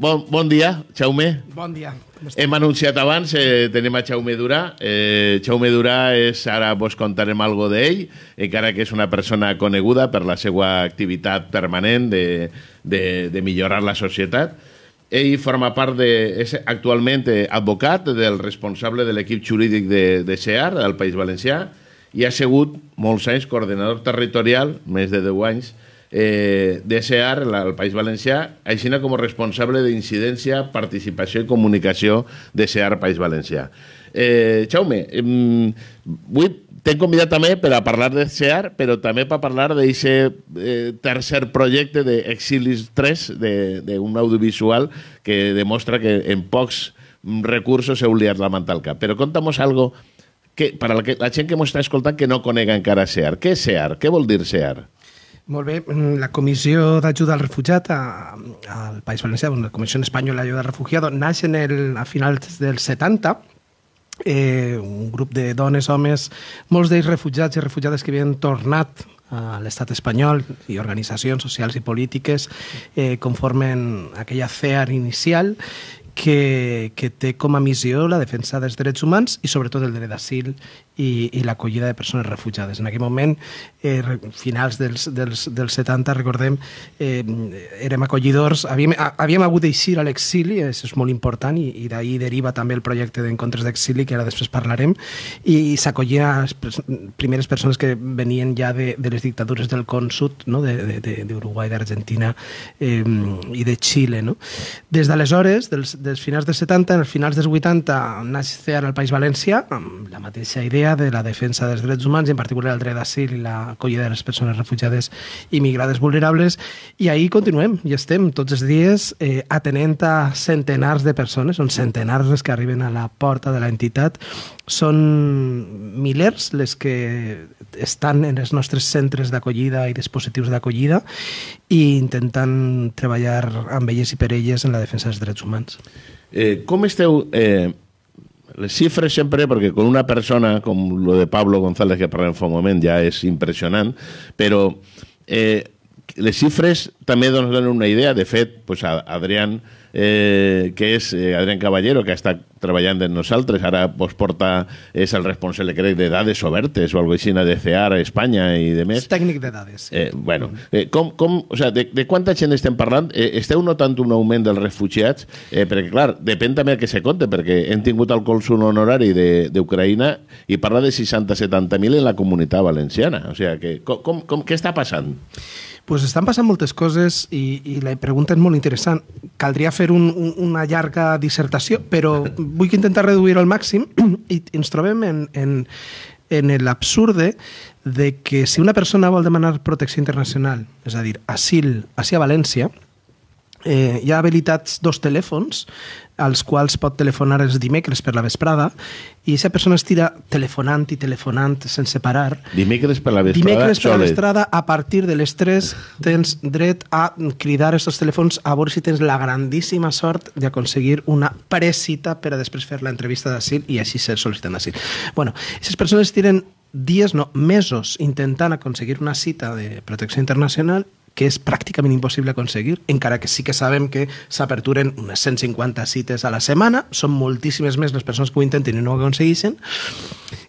Bon, bon dia, Jaume. Bon dia. Hem anunciat abans, eh, tenim a Jaume Durà. Eh, Jaume Durà és, ara vos contarem algo d'ell, encara que és una persona coneguda per la seva activitat permanent de, de, de millorar la societat. Ell forma part de... és actualment eh, advocat del responsable de l'equip jurídic de, de SEAR, al País Valencià, i ha sigut molts anys coordinador territorial, més de 10 anys, eh, DSR, al el País Valencià, així com a responsable d'incidència, participació i comunicació DSR País Valencià. Eh, Jaume, eh, vull t'he convidat també per a parlar de SEAR, però també per a parlar d'aquest eh, tercer projecte d'Exilis 3, d'un de, audiovisual que demostra que en pocs recursos heu liat la manta al cap. Però conta'm algo que, per a la, que, la gent que m'està escoltant que no conega encara SEAR. Què és SEAR? Què vol dir SEAR? Molt bé, mm, la Comissió d'Ajuda al Refugiat a, al País Valencià, la Comissió Espanyola d'Ajuda al Refugiat, naix en el, a finals dels 70, eh, un grup de dones, homes, molts d'ells refugiats i refugiades que havien tornat a l'estat espanyol i organitzacions socials i polítiques eh, conformen aquella CEAR inicial que, que té com a missió la defensa dels drets humans i sobretot el dret d'asil i, i l'acollida de persones refugiades. En aquell moment, eh, finals dels, dels, dels 70, recordem, eh, érem acollidors, havíem, havíem hagut d'eixir a l'exili, això és molt important, i, i d'ahir deriva també el projecte d'encontres d'exili, que ara després parlarem, i, i s'acollien les primeres persones que venien ja de, de les dictadures del Con Sud, no? d'Uruguai, d'Argentina eh, i de Xile. No? Des d'aleshores, dels, dels dels finals dels 70, en els finals dels 80 naix ara al País València, amb la mateixa idea de la defensa dels drets humans i en particular el dret d'asil i la acollida de les persones refugiades i migrades vulnerables i ahir continuem i estem tots els dies eh, atenent a centenars de persones, són centenars les que arriben a la porta de l'entitat són milers les que estan en els nostres centres d'acollida i dispositius d'acollida i intentant treballar amb elles i per elles en la defensa dels drets humans. Eh, com esteu... Eh, les xifres sempre, perquè con una persona com lo de Pablo González que parlem fa un moment ja és impressionant, però eh, les xifres també donen una idea. De fet, pues, Adrián eh, que és eh, Adrián Caballero, que està treballant amb nosaltres, ara vos porta, és el responsable, crec, de dades obertes o alguna cosa de CEAR a Espanya i de més. És tècnic de dades. Sí. Eh, bueno, mm. eh, com, com, o sea, de, de quanta gent estem parlant? Eh, esteu notant un augment dels refugiats? Eh, perquè, clar, depèn també el que se compte, perquè hem tingut el consul honorari d'Ucraïna i parla de 60-70 mil en la comunitat valenciana. O sigui, sea, que, com, com, com, què està passant? pues estan passant moltes coses i, i la pregunta és molt interessant. Caldria fer un, un, una llarga dissertació, però vull intentar reduir al màxim i ens trobem en, en, en l'absurde de que si una persona vol demanar protecció internacional, és a dir, asil, asil a València, Eh, hi ha habilitats dos telèfons als quals pot telefonar els dimecres per la vesprada i aquesta persona estira telefonant i telefonant sense parar. Dimecres per la vesprada Dimecres per la vesprada, a partir de les 3 tens dret a cridar aquests telèfons a veure si tens la grandíssima sort d'aconseguir una precita per a després fer l'entrevista d'asil i així ser sol·licitant d'asil. Bueno, aquestes persones tiren dies, no, mesos intentant aconseguir una cita de protecció internacional que és pràcticament impossible aconseguir, encara que sí que sabem que s'aperturen unes 150 cites a la setmana, són moltíssimes més les persones que ho intenten i no ho aconsegueixen,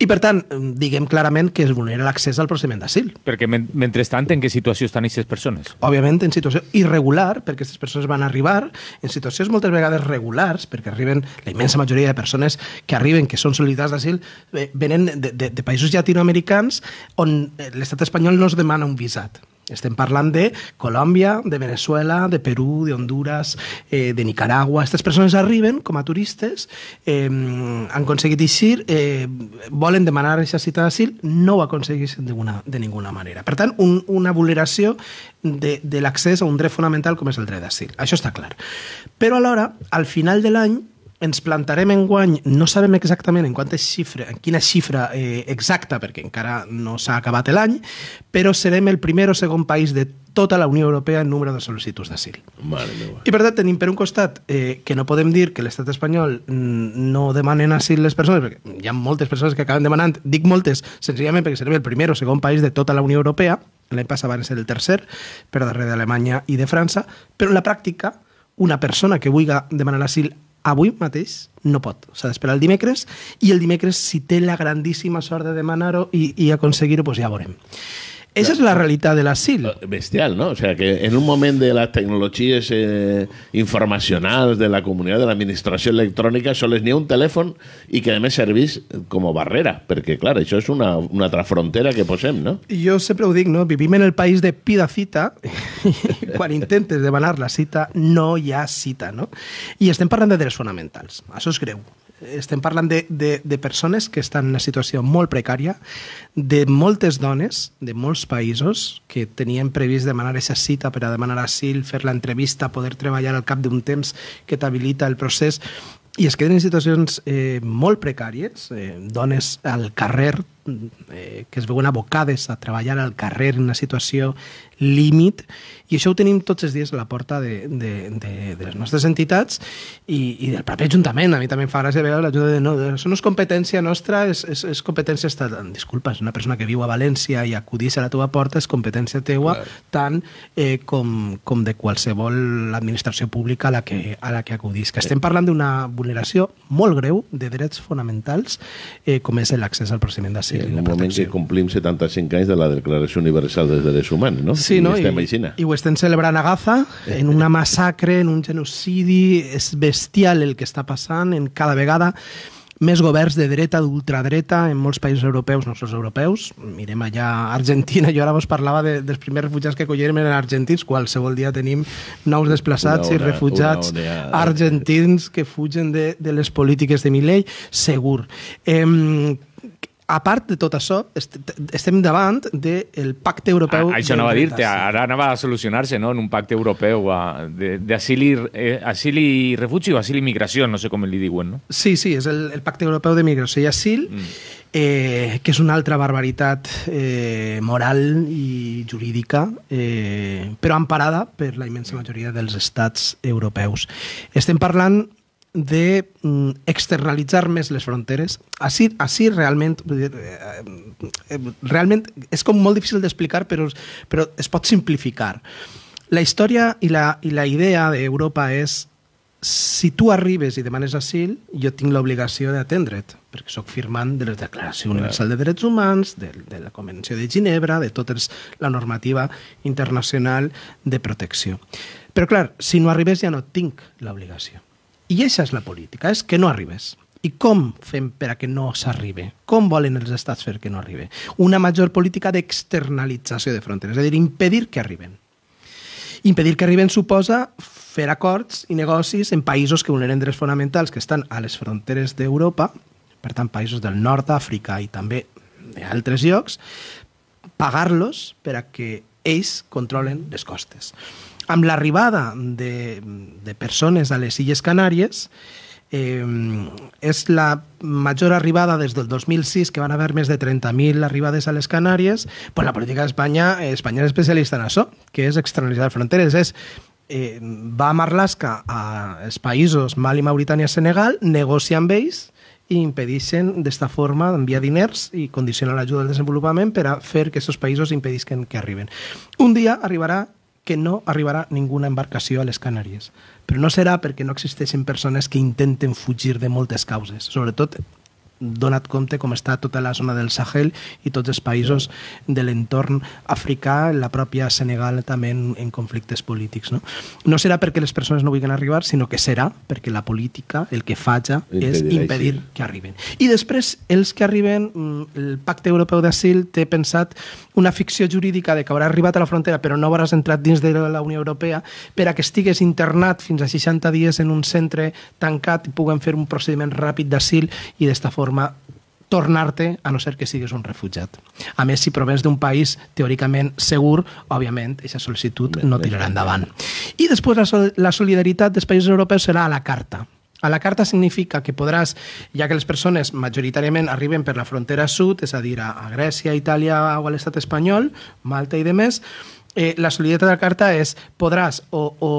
i per tant, diguem clarament que es vulnera l'accés al procediment d'asil. Perquè mentrestant, en què situació estan aquestes persones? Òbviament en situació irregular, perquè aquestes persones van arribar en situacions moltes vegades regulars, perquè arriben la immensa majoria de persones que arriben, que són sol·licitants d'asil, venen de, de, de països llatinoamericans on eh, l'estat espanyol no es demana un visat estem parlant de Colòmbia, de Venezuela, de Perú, de Honduras, eh, de Nicaragua. Aquestes persones arriben com a turistes, eh, han aconseguit eixir, eh, volen demanar aquesta cita d'asil, no ho aconsegueixen de ninguna manera. Per tant, un, una vulneració de, de l'accés a un dret fonamental com és el dret d'asil. Això està clar. Però alhora, al final de l'any, ens plantarem en guany, no sabem exactament en quantes xifra, en quina xifra eh, exacta, perquè encara no s'ha acabat l'any, però serem el primer o segon país de tota la Unió Europea en número de sol·licituds d'asil. I per tant tenim per un costat eh, que no podem dir que l'estat espanyol mm, no demanen asil les persones, perquè hi ha moltes persones que acaben demanant, dic moltes, senzillament perquè serem el primer o segon país de tota la Unió Europea, l'any passat van ser el tercer, per darrere d'Alemanya i de França, però en la pràctica una persona que vulgui demanar asil avui mateix no pot. S'ha d'esperar el dimecres i el dimecres, si té la grandíssima sort de demanar-ho i, i aconseguir-ho, doncs ja veurem. Esa es la realidad del l'asil. Eh, bestial, ¿no? O sea, que en un momento de las tecnologies eh, informacionals, de la comunitat, de l'administració electrònica, sols n'hi ha un telèfon i que a més servís com a barrera, perquè, clar, això és una, una altra frontera que posem, no? Jo sempre ho dic, no? Vivim en el país de pida cita, quan intentes demanar la cita, no hi ha cita, no? I estem parlant de drets fonamentals. Això és greu estem parlant de, de, de persones que estan en una situació molt precària, de moltes dones de molts països que tenien previst demanar aquesta cita per a demanar asil, fer l'entrevista, poder treballar al cap d'un temps que t'habilita el procés, i es queden en situacions eh, molt precàries, eh, dones al carrer eh, que es veuen abocades a treballar al carrer en una situació límit i això ho tenim tots els dies a la porta de, de, de, de les nostres entitats i, i del propi Ajuntament. A mi també em fa gràcia veure l'ajuda de no, això no és competència nostra, és, és, és competència estatal. Disculpa, és una persona que viu a València i acudís a la teva porta és competència teua Clar. tant eh, com, com de qualsevol administració pública a la que, a la que acudís. Que eh. estem parlant d'una vulneració molt greu de drets fonamentals eh, com és l'accés al procediment d'asil sí, en un moment que complim 75 anys de la Declaració Universal dels Drets Humans, no? Sí, no? I, estem I, i ho estem celebrant a Gaza, en una massacre, en un genocidi, és bestial el que està passant en cada vegada més governs de dreta, d'ultradreta, en molts països europeus, no sols europeus. Mirem allà Argentina, jo ara vos parlava de, dels primers refugiats que collirem eren argentins, qualsevol dia tenim nous desplaçats una, i refugiats argentins que fugen de, de les polítiques de Milei, segur. Eh, a part de tot això, estem davant del pacte europeu... Ah, això no va dir-te, ara anava a solucionar-se no? en un pacte europeu d'asil i, eh, i refugi o asil i migració, no sé com li diuen, no? Sí, sí, és el, el pacte europeu de migració i asil, mm. eh, que és una altra barbaritat eh, moral i jurídica, eh, però amparada per la immensa majoria dels estats europeus. Estem parlant de mm, externalitzar més les fronteres. Així, així realment, eh, eh, realment és com molt difícil d'explicar, però, però es pot simplificar. La història i la, i la idea d'Europa és si tu arribes i demanes asil, jo tinc l'obligació d'atendre't, perquè sóc firmant de la Declaració Universal de Drets Humans, de, de la Convenció de Ginebra, de tota la normativa internacional de protecció. Però, clar, si no arribes ja no tinc l'obligació. I això és la política, és que no arribes. I com fem per a que no s'arribe? Com volen els estats fer que no arribe? Una major política d'externalització de fronteres, és a dir, impedir que arriben. Impedir que arriben suposa fer acords i negocis en països que vulneren drets fonamentals que estan a les fronteres d'Europa, per tant, països del nord d'Àfrica i també d'altres llocs, pagar-los per a que ells controlen les costes amb l'arribada de, de persones a les Illes Canàries, eh, és la major arribada des del 2006, que van haver més de 30.000 arribades a les Canàries, pues la política d'Espanya Espanya és especialista en això, que és externalitzar fronteres, és eh, va amb a als països Mali, Mauritània, Senegal, negocia amb ells i impedeixen d'esta forma d'enviar diners i condicionar l'ajuda al desenvolupament per a fer que aquests països impedisquen que arriben. Un dia arribarà que no arribarà ninguna embarcació a les Canàries. Però no serà perquè no existeixen persones que intenten fugir de moltes causes, sobretot donat compte com està tota la zona del Sahel i tots els països de l'entorn africà, la pròpia Senegal també en, en conflictes polítics. No? no serà perquè les persones no vulguin arribar, sinó que serà perquè la política el que falla és impedir així. que arriben. I després, els que arriben, mm, el Pacte Europeu d'Asil té pensat una ficció jurídica de que haurà arribat a la frontera però no hauràs entrat dins de la Unió Europea per a que estigues internat fins a 60 dies en un centre tancat i puguen fer un procediment ràpid d'asil i d'esta forma forma tornar-te a no ser que siguis un refugiat. A més, si provens d'un país teòricament segur, òbviament, aquesta sol·licitud no tirarà endavant. I després la, la solidaritat dels països europeus serà a la carta. A la carta significa que podràs, ja que les persones majoritàriament arriben per la frontera sud, és a dir, a Grècia, a Itàlia o a l'estat espanyol, Malta i demés, eh, la solidaritat de la carta és podràs o, o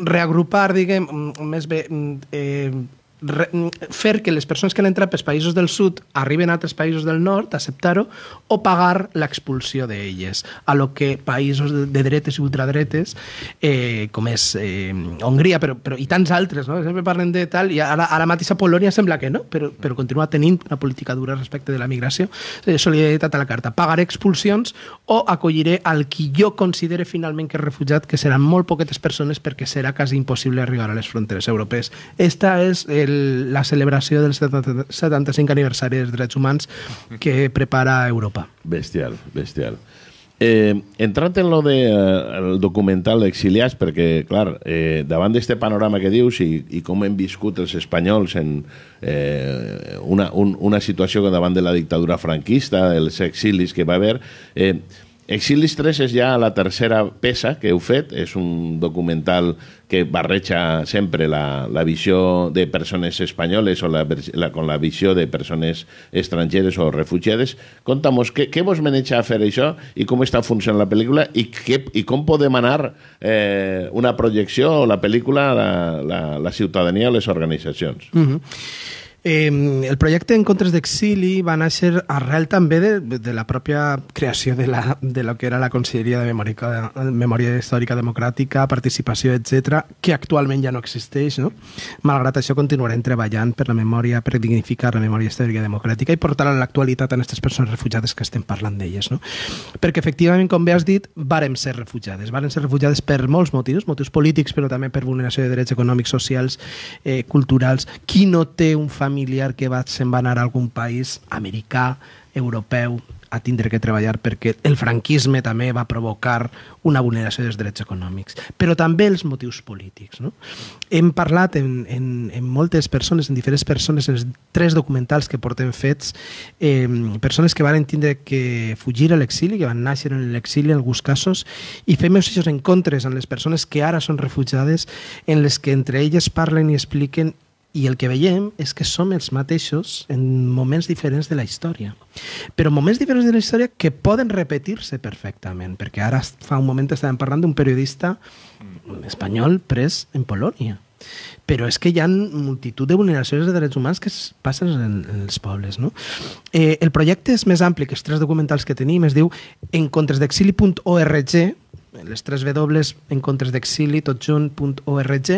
reagrupar, diguem, mm, més bé, mm, eh, re, fer que les persones que han entrat pels països del sud arriben a altres països del nord, acceptar-ho, o pagar l'expulsió d'elles, a lo que països de, dretes i ultradretes, eh, com és eh, Hongria, però, però i tants altres, no? sempre parlen de tal, i ara, ara mateix a Polònia sembla que no, però, però continua tenint una política dura respecte de la migració, eh, solidaritat a la carta, pagaré expulsions o acolliré al qui jo considere finalment que és refugiat, que seran molt poquetes persones perquè serà quasi impossible arribar a les fronteres europees. Esta és el eh, el, la celebració del 75 aniversari dels drets humans que prepara Europa. Bestial, bestial. Eh, entrant en lo de, eh, el documental Exiliats, perquè, clar, eh, davant d'aquest panorama que dius i, i com hem viscut els espanyols en eh, una, un, una situació davant de la dictadura franquista, els exilis que va haver, eh, Exilis 3 és ja la tercera peça que heu fet, és un documental que barreja sempre la, la visió de persones espanyoles o la, la, con la visió de persones estrangeres o refugiades. Conta'mos, què, què vos maneja a fer això i com està funcionant la pel·lícula i, què, i com podem anar eh, una projecció o la pel·lícula a la, la, la ciutadania o les organitzacions? Mm -hmm. Eh, el projecte Encontres d'Exili va néixer arrel també de, de la pròpia creació de, la, de lo que era la Conselleria de Memòria, Memòria Històrica Democràtica, Participació, etc, que actualment ja no existeix. No? Malgrat això, continuarem treballant per la memòria, per dignificar la memòria històrica democràtica i portar a l'actualitat a aquestes persones refugiades que estem parlant d'elles. No? Perquè, efectivament, com bé has dit, varen ser refugiades. Varen ser refugiades per molts motius, motius polítics, però també per vulneració de drets econòmics, socials, eh, culturals. Qui no té un família familiar que va, se'n va anar a algun país americà, europeu, a tindre que treballar perquè el franquisme també va provocar una vulneració dels drets econòmics, però també els motius polítics. No? Hem parlat en, en, en moltes persones, en diferents persones, en els tres documentals que portem fets, eh, persones que van tindre que fugir a l'exili, que van néixer en l'exili en alguns casos, i fem seus encontres amb les persones que ara són refugiades, en les que entre elles parlen i expliquen i el que veiem és que som els mateixos en moments diferents de la història. Però moments diferents de la història que poden repetir-se perfectament, perquè ara fa un moment estàvem parlant d'un periodista mm. espanyol pres en Polònia. Però és que hi ha multitud de vulneracions de drets humans que es passen en, en els pobles. No? Eh, el projecte és més ampli que els tres documentals que tenim. Es diu encontresdexili.org, les 3 W en comptes d'exili, tot junt.org.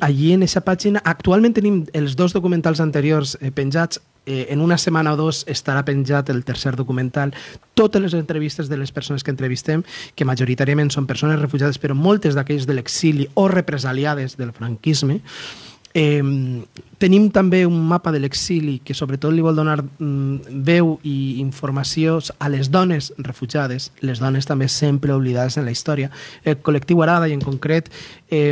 Allí en aquesta pàgina, actualment tenim els dos documentals anteriors eh, penjats, eh, en una setmana o dos estarà penjat el tercer documental, totes les entrevistes de les persones que entrevistem, que majoritàriament són persones refugiades, però moltes d'aquells de l'exili o represaliades del franquisme, eh, Eh, tenim també un mapa de l'exili que sobretot li vol donar mm, veu i informació a les dones refugiades, les dones també sempre oblidades en la història. El col·lectiu Arada, i en concret eh,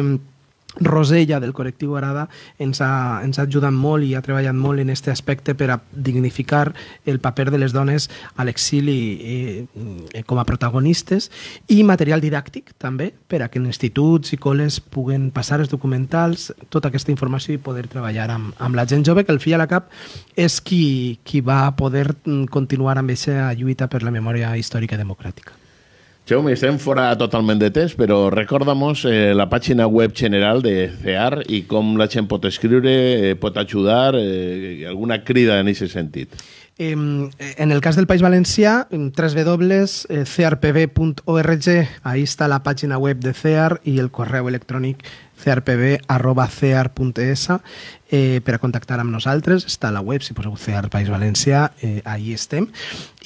Rosella del col·lectiu Arada ens ha, ens ha ajudat molt i ha treballat molt en aquest aspecte per a dignificar el paper de les dones a l'exili eh, eh, com a protagonistes i material didàctic també per a que en instituts i col·les puguen passar els documentals, tota aquesta informació i poder treballar amb, amb la gent jove que el fill a la cap és qui, qui va poder mm, continuar amb aquesta lluita per la memòria històrica democràtica. Xiaomi, estem fora totalment de temps, però recorda-nos eh, la pàgina web general de CEAR i com la gent pot escriure, eh, pot ajudar, eh, alguna crida en aquest sentit. En el cas del País Valencià, www.crpb.org, ahí està la pàgina web de CEAR i el correu electrònic crpb.cr.es eh, per a contactar amb nosaltres. Està a la web, si poseu CR País València, eh, ahí estem.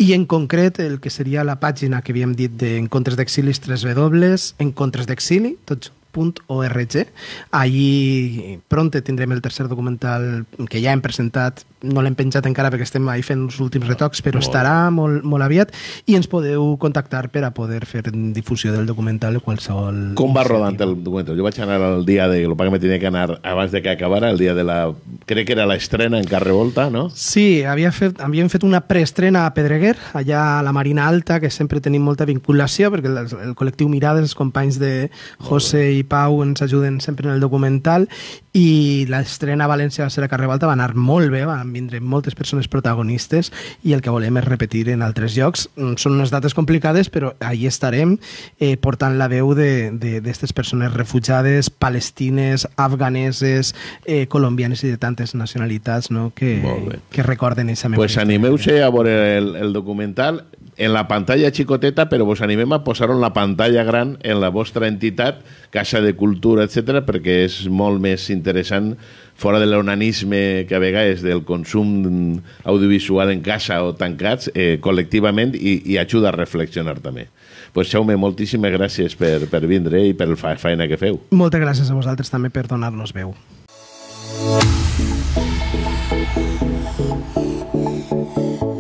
I en concret, el que seria la pàgina que havíem dit d'Encontres d'Exili, 3W, Encontres d'Exili, tot www.documentalsciencias.org. Allí pronte tindrem el tercer documental que ja hem presentat, no l'hem penjat encara perquè estem ahí fent els últims retocs, però molt. estarà molt, molt aviat i ens podeu contactar per a poder fer difusió del documental o qualsevol... Com va rodant el documental? Jo vaig anar el dia de... El que me tenia que anar abans de que acabara, el dia de la... Crec que era l'estrena en Carrevolta, no? Sí, havia fet, havíem fet una preestrena a Pedreguer, allà a la Marina Alta, que sempre tenim molta vinculació, perquè el, el col·lectiu Mirades, els companys de José i Pau ens ajuden sempre en el documental i l'estrena a València va ser a Carrer Balta, va anar molt bé, van vindre moltes persones protagonistes i el que volem és repetir en altres llocs. Mm, són unes dates complicades, però ahí estarem eh, portant la veu d'aquestes persones refugiades, palestines, afganeses, eh, colombianes i de tantes nacionalitats no? que, que recorden aquesta memòria. Pues animeu-se a veure el, el documental en la pantalla xicoteta, però vos animem a posar-ho en la pantalla gran en la vostra entitat, que xarxa de cultura, etc, perquè és molt més interessant fora de l'onanisme que a vegades del consum audiovisual en casa o tancats, eh, col·lectivament, i, i ajuda a reflexionar també. Pues Jaume, moltíssimes gràcies per, per vindre i per la feina que feu. Moltes gràcies a vosaltres també per donar-nos veu. Thank you.